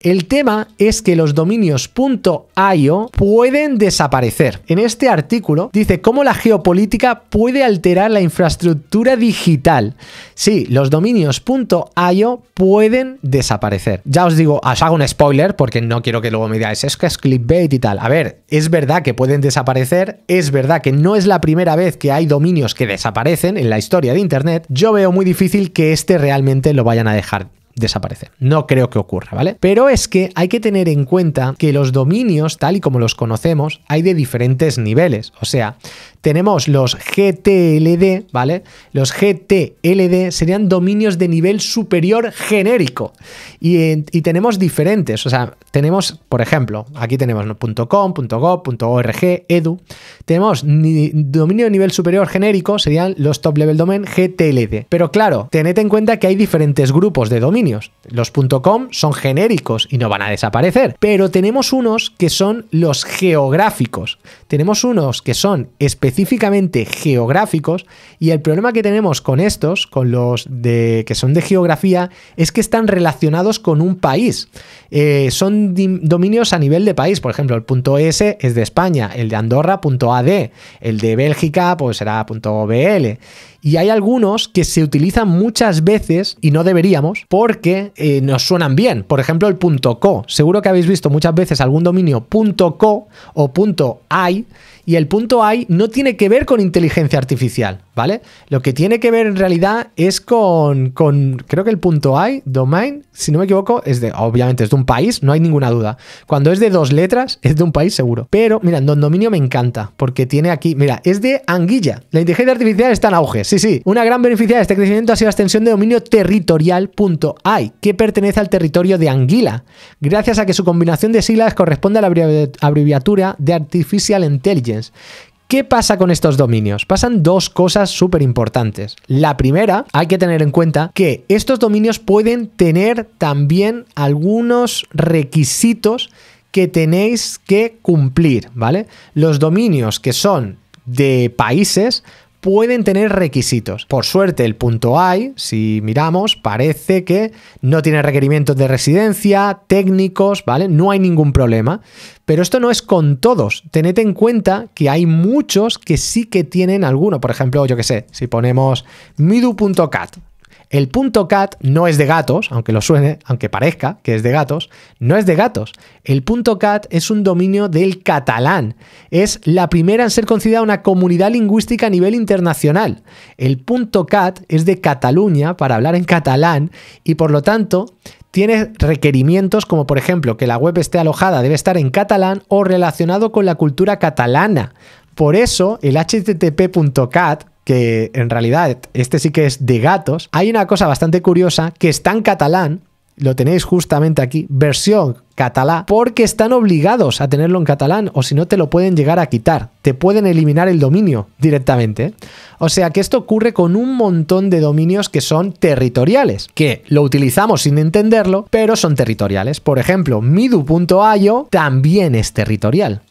El tema es que los dominios .io pueden desaparecer. En este artículo dice cómo la geopolítica puede alterar la infraestructura digital. Sí, los dominios .io pueden desaparecer. Ya os digo, os hago un spoiler porque no quiero que luego me digáis, es que es clickbait y tal. A ver, es verdad que pueden desaparecer, es verdad que no es la primera vez que hay dominios que desaparecen en la historia de Internet. Yo veo muy difícil que este realmente lo vayan a dejar desaparece. No creo que ocurra, ¿vale? Pero es que hay que tener en cuenta que los dominios, tal y como los conocemos, hay de diferentes niveles. O sea, tenemos los GTLD, ¿vale? Los GTLD serían dominios de nivel superior genérico. Y, tenemos diferentes. O sea, tenemos, por ejemplo, aquí tenemos .com, .gov, .org, edu. Tenemos dominio de nivel superior genérico, serían los top level domain GTLD. Pero claro, tened en cuenta que hay diferentes grupos de dominio los .com son genéricos y no van a desaparecer, pero tenemos unos que son los geográficos. Tenemos unos que son específicamente geográficos y el problema que tenemos con estos, con los que son de geografía, es que están relacionados con un país. Eh, son dominios a nivel de país, por ejemplo, el .es es de España, el de Andorra .ad, el de Bélgica pues será .bl y hay algunos que se utilizan muchas veces y no deberíamos porque eh, nos suenan bien. Por ejemplo, el .co. Seguro que habéis visto muchas veces algún dominio .co o .ai y el punto AI no tiene que ver con inteligencia artificial, ¿vale? Lo que tiene que ver en realidad es con, creo que el punto AI, domain, si no me equivoco, es de, obviamente es de un país, no hay ninguna duda. Cuando es de dos letras, es de un país seguro. Pero, mira, don dominio me encanta, porque tiene aquí, mira, es de Anguilla. La inteligencia artificial está en auge, sí, sí. Una gran beneficiada de este crecimiento ha sido la extensión de dominio territorial territorial.ai, que pertenece al territorio de Anguila, gracias a que su combinación de siglas corresponde a la abreviatura de Artificial Intelligence ¿Qué pasa con estos dominios? Pasan dos cosas súper importantes. La primera, hay que tener en cuenta que estos dominios pueden tener también algunos requisitos que tenéis que cumplir, ¿vale? Los dominios que son de países pueden tener requisitos. Por suerte, el punto .ai, si miramos, parece que no tiene requerimientos de residencia, técnicos, ¿vale? No hay ningún problema. Pero esto no es con todos. Tened en cuenta que hay muchos que sí que tienen alguno. Por ejemplo, yo que sé, si ponemos midu.cat. El .cat no es de gatos, aunque lo suene, aunque parezca que es de gatos, no es de gatos. El .cat es un dominio del catalán. Es la primera en ser considerada una comunidad lingüística a nivel internacional. El .cat es de Cataluña para hablar en catalán y por lo tanto tiene requerimientos como por ejemplo que la web esté alojada, debe estar en catalán o relacionado con la cultura catalana. Por eso el http.cat que en realidad este sí que es de gatos, hay una cosa bastante curiosa que está en catalán, lo tenéis justamente aquí, versión catalá, porque están obligados a tenerlo en catalán o si no te lo pueden llegar a quitar, te pueden eliminar el dominio directamente. O sea que esto ocurre con un montón de dominios que son territoriales, que lo utilizamos sin entenderlo, pero son territoriales. Por ejemplo, midu.io también es territorial.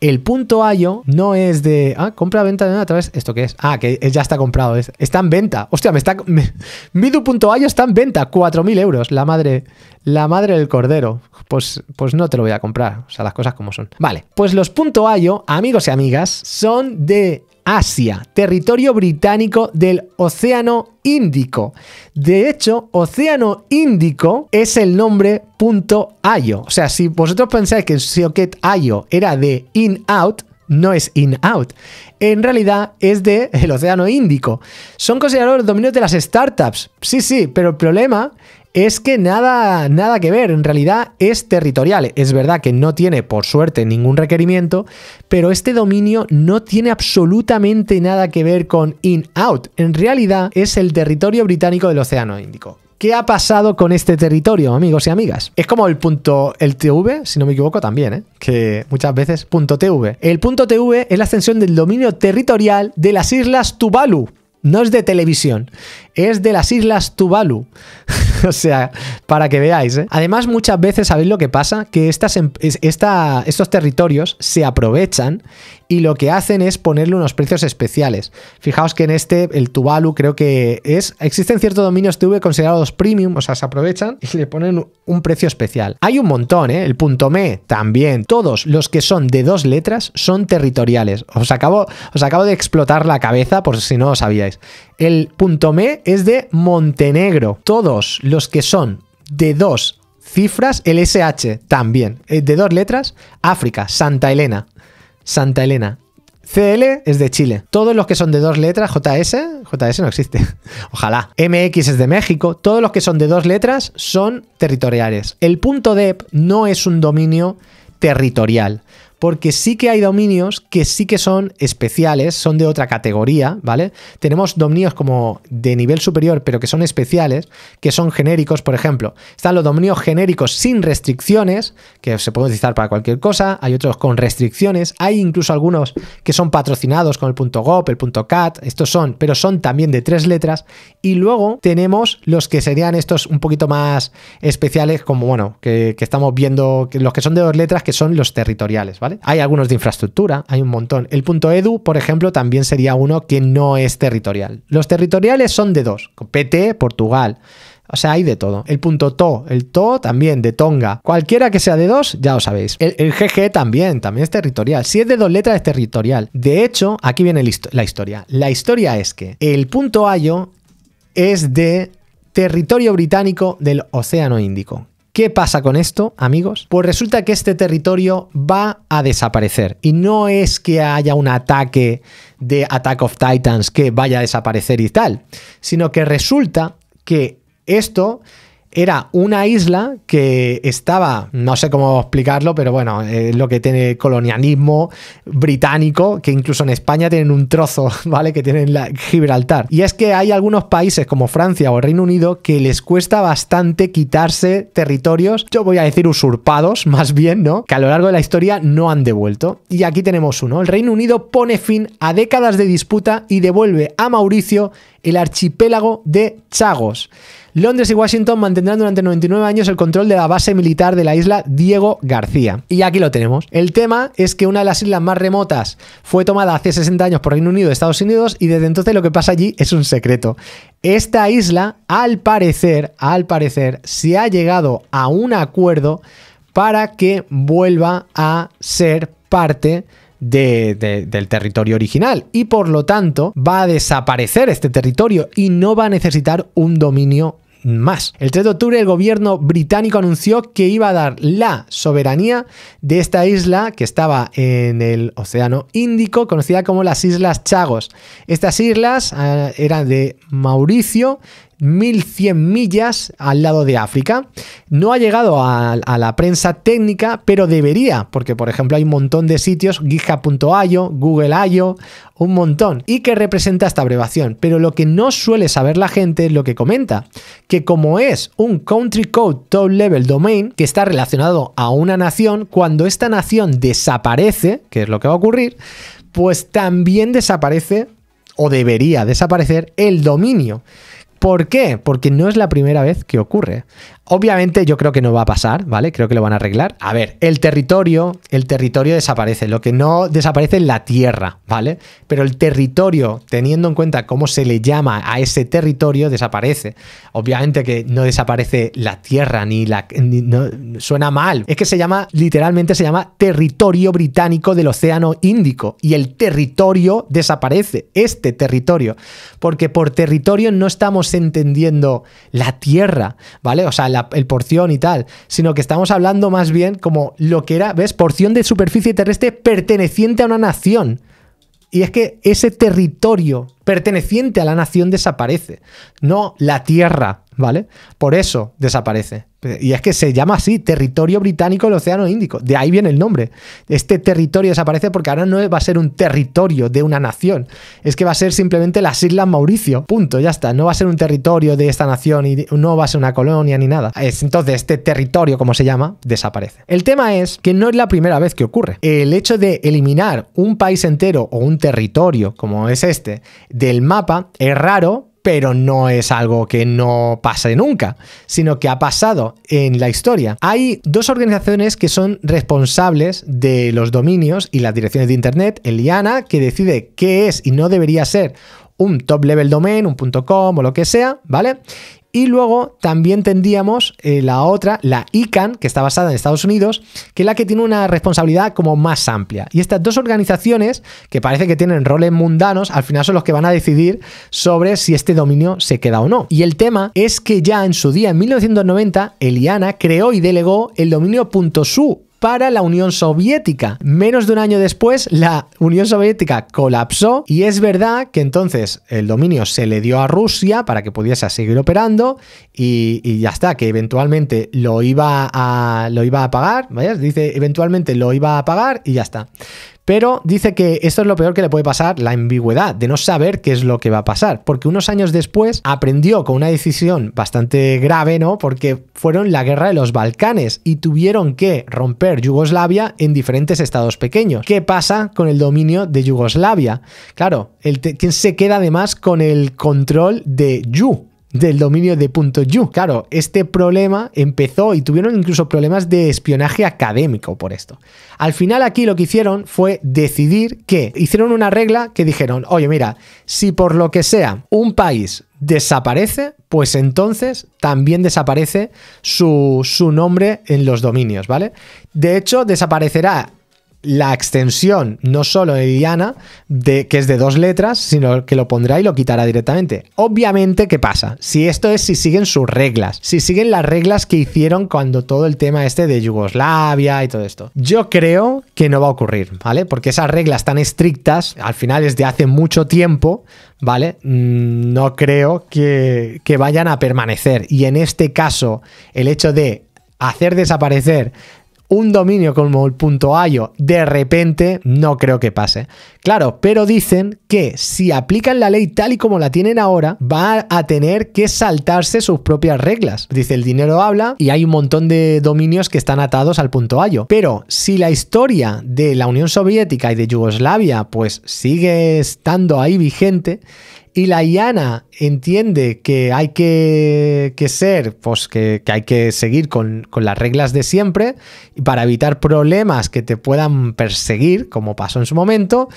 El punto Ayo no es de, ah, compra-venta de otra vez. ¿esto qué es? Ah, que ya está comprado, es, está en venta. Hostia, me está... punto está en venta, 4.000 euros, la madre, la madre del cordero. Pues, pues no te lo voy a comprar, o sea, las cosas como son. Vale, pues los punto Ayo, amigos y amigas, son de Asia, territorio británico del Océano Índico. De hecho, Océano Índico es el nombre punto O sea, si vosotros pensáis que el socket .io era de in-out, no es in-out. En realidad es del el océano Índico. Son considerados los dominios de las startups. Sí, sí, pero el problema es que nada, nada que ver, en realidad es territorial. Es verdad que no tiene, por suerte, ningún requerimiento, pero este dominio no tiene absolutamente nada que ver con in-out. En realidad es el territorio británico del Océano Índico. ¿Qué ha pasado con este territorio, amigos y amigas? Es como el punto el TV, si no me equivoco también, ¿eh? que muchas veces punto TV. El punto TV es la extensión del dominio territorial de las islas Tuvalu, no es de televisión es de las islas Tuvalu. o sea, para que veáis. ¿eh? Además, muchas veces, ¿sabéis lo que pasa? Que em-, estos territorios se aprovechan y lo que hacen es ponerle unos precios especiales. Fijaos que en este, el Tuvalu creo que es... Existen ciertos dominios TV considerados premium, o sea, se aprovechan y le ponen un precio especial. Hay un montón, ¿eh? El punto .me también. Todos los que son de dos letras son territoriales. Os acabo, os acabo de explotar la cabeza por si no lo sabíais. El punto .me es de Montenegro. Todos los que son de dos cifras, el SH también, eh, de dos letras, África, Santa Elena. Santa Elena. CL es de Chile. Todos los que son de dos letras, JS, JS no existe. Ojalá. MX es de México. Todos los que son de dos letras son territoriales. El punto .dep e no es un dominio territorial porque sí que hay dominios que sí que son especiales, son de otra categoría, ¿vale? Tenemos dominios como de nivel superior, pero que son especiales, que son genéricos, por ejemplo. Están los dominios genéricos sin restricciones, que se pueden utilizar para cualquier cosa, hay otros con restricciones, hay incluso algunos que son patrocinados con el punto .gov, el .cat, estos son, pero son también de tres letras, y luego tenemos los que serían estos un poquito más especiales, como bueno, que, estamos viendo, los que son de dos letras, que son los territoriales, ¿vale? Hay algunos de infraestructura, hay un montón. El punto edu, por ejemplo, también sería uno que no es territorial. Los territoriales son de dos, PT, Portugal. O sea, hay de todo. El punto to, el to también, de Tonga. Cualquiera que sea de dos, ya lo sabéis. El, GG también, también es territorial. Si es de dos letras, es territorial. De hecho, aquí viene la historia. La historia es que el punto ayo es de territorio británico del Océano Índico. ¿Qué pasa con esto, amigos? Pues resulta que este territorio va a desaparecer. Y no es que haya un ataque de Attack of Titans que vaya a desaparecer y tal, sino que resulta que esto era una isla que estaba, no sé cómo explicarlo, pero bueno, eh, lo que tiene colonialismo británico, que incluso en España tienen un trozo, ¿vale? Que tienen la Gibraltar. Y es que hay algunos países como Francia o el Reino Unido que les cuesta bastante quitarse territorios, yo voy a decir usurpados, más bien, ¿no? Que a lo largo de la historia no han devuelto. Y aquí tenemos uno. El Reino Unido pone fin a décadas de disputa y devuelve a Mauricio el archipiélago de Chagos. Londres y Washington mantendrán durante 99 años el control de la base militar de la isla Diego García. Y aquí lo tenemos. El tema es que una de las islas más remotas fue tomada hace 60 años por Reino Unido y Estados Unidos y desde entonces lo que pasa allí es un secreto. Esta isla, al parecer, al parecer, se ha llegado a un acuerdo para que vuelva a ser parte de del territorio original y por lo tanto va a desaparecer este territorio y no va a necesitar un dominio más. El 3 de octubre el gobierno británico anunció que iba a dar la soberanía de esta isla que estaba en el Océano Índico, conocida como las Islas Chagos. Estas islas ah, eran de Mauricio 1.100 millas al lado de África. No ha llegado a, la prensa técnica, pero debería, porque por ejemplo hay un montón de sitios, GitHub.io, Google.io, un montón, y que representa esta abrevación Pero lo que no suele saber la gente es lo que comenta, que como es un Country Code Top Level Domain, que está relacionado a una nación, cuando esta nación desaparece, que es lo que va a ocurrir, pues también desaparece o debería desaparecer el dominio. ¿Por qué? Porque no es la primera vez que ocurre. Obviamente yo creo que no va a pasar, ¿vale? Creo que lo van a arreglar. A ver, el territorio, el territorio desaparece, lo que no desaparece es la tierra, ¿vale? Pero el territorio, teniendo en cuenta cómo se le llama a ese territorio, desaparece. Obviamente que no desaparece la tierra ni la suena mal. Es que se llama literalmente se llama territorio británico del Océano Índico y el territorio desaparece, este territorio, porque por territorio no estamos entendiendo la tierra, ¿vale? O sea, el porción y tal, sino que estamos hablando más bien como lo que era, ¿ves? Porción de superficie terrestre perteneciente a una nación. Y es que ese territorio perteneciente a la nación desaparece, no la tierra, ¿vale? Por eso desaparece. Y es que se llama así, territorio británico del Océano Índico. De ahí viene el nombre. Este territorio desaparece porque ahora no va a ser un territorio de una nación. Es que va a ser simplemente las Islas Mauricio. Punto, ya está. No va a ser un territorio de esta nación y no va a ser una colonia ni nada. Entonces, este territorio, como se llama, desaparece. El tema es que no es la primera vez que ocurre. El hecho de eliminar un país entero o un territorio como es este del mapa es raro, pero no es algo que no pase nunca, sino que ha pasado en la historia. Hay dos organizaciones que son responsables de los dominios y las direcciones de Internet, el IANA, que decide qué es y no debería ser un top level domain, un .com o lo que sea, ¿vale? Y luego también tendríamos eh, la otra, la ICANN, que está basada en Estados Unidos, que es la que tiene una responsabilidad como más amplia. Y estas dos organizaciones, que parece que tienen roles mundanos, al final son los que van a decidir sobre si este dominio se queda o no. Y el tema es que ya en su día, en 1990, Eliana creó y delegó el dominio .su para la Unión Soviética. Menos de un año después, la Unión Soviética colapsó y es verdad que entonces el dominio se le dio a Rusia para que pudiese seguir operando y, ya está, que eventualmente lo iba a, lo iba a pagar, dice eventualmente lo iba a pagar y ya está. Pero dice que esto es lo peor que le puede pasar, la ambigüedad, de no saber qué es lo que va a pasar. Porque unos años después aprendió con una decisión bastante grave, ¿no? Porque fueron la guerra de los Balcanes y tuvieron que romper Yugoslavia en diferentes estados pequeños. ¿Qué pasa con el dominio de Yugoslavia? Claro, ¿quién se queda además con el control de Yu? del dominio de .yu. Claro, este problema empezó y tuvieron incluso problemas de espionaje académico por esto. Al final aquí lo que hicieron fue decidir que hicieron una regla que dijeron, oye mira, si por lo que sea un país desaparece, pues entonces también desaparece su, su nombre en los dominios, ¿vale? De hecho, desaparecerá la extensión, no solo Diana, de, que es de dos letras, sino que lo pondrá y lo quitará directamente. Obviamente, ¿qué pasa? Si esto es si siguen sus reglas, si siguen las reglas que hicieron cuando todo el tema este de Yugoslavia y todo esto. Yo creo que no va a ocurrir, ¿vale? Porque esas reglas tan estrictas, al final es de hace mucho tiempo, ¿vale? Mm, no creo que, que vayan a permanecer. Y en este caso, el hecho de hacer desaparecer un dominio como el .io de repente no creo que pase. Claro, pero dicen que si aplican la ley tal y como la tienen ahora, va a tener que saltarse sus propias reglas. Dice, el dinero habla y hay un montón de dominios que están atados al Punto Ayo. Pero si la historia de la Unión Soviética y de Yugoslavia pues sigue estando ahí vigente, y la Iana entiende que hay que, ser, pues que, hay que seguir con, con, las reglas de siempre y para evitar problemas que te puedan perseguir, como pasó en su momento,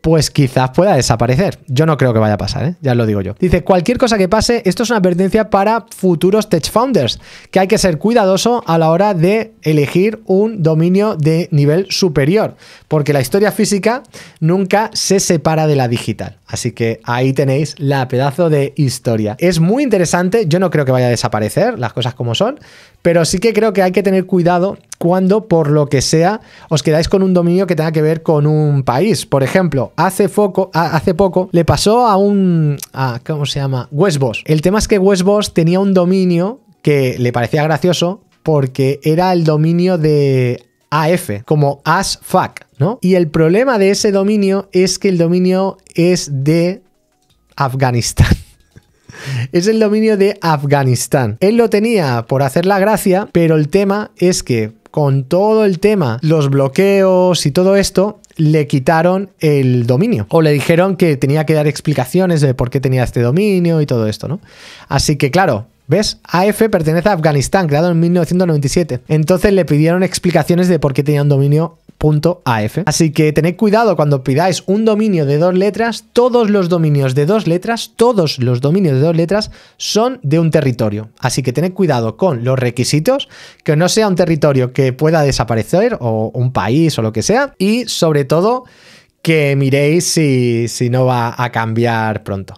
pues quizás pueda desaparecer. Yo no creo que vaya a pasar, ¿eh? ya lo digo yo. Dice, cualquier cosa que pase, esto es una advertencia para futuros tech founders, que hay que ser cuidadoso a la hora de elegir un dominio de nivel superior, porque la historia física nunca se separa de la digital. Así que ahí tenéis la pedazo de historia. Es muy interesante, yo no creo que vaya a desaparecer, las cosas como son, pero sí que creo que hay que tener cuidado cuando, por lo que sea, os quedáis con un dominio que tenga que ver con un país. Por ejemplo, hace, poco le pasó a un... ¿Cómo se llama? Westboss. El tema es que Westboss tenía un dominio que le parecía gracioso porque era el dominio de AF, como as ¿no? Y el problema de ese dominio es que el dominio es de Afganistán. es el dominio de Afganistán. Él lo tenía por hacer la gracia, pero el tema es que con todo el tema, los bloqueos y todo esto, le quitaron el dominio o le dijeron que tenía que dar explicaciones de por qué tenía este dominio y todo esto, ¿no? Así que claro, ¿Ves? AF pertenece a Afganistán, creado en 1997. Entonces le pidieron explicaciones de por qué tenía un dominio Así que tened cuidado cuando pidáis un dominio de dos letras, todos los dominios de dos letras, todos los dominios de dos letras son de un territorio. Así que tened cuidado con los requisitos, que no sea un territorio que pueda desaparecer o un país o lo que sea. Y sobre todo, que miréis si no va a cambiar pronto.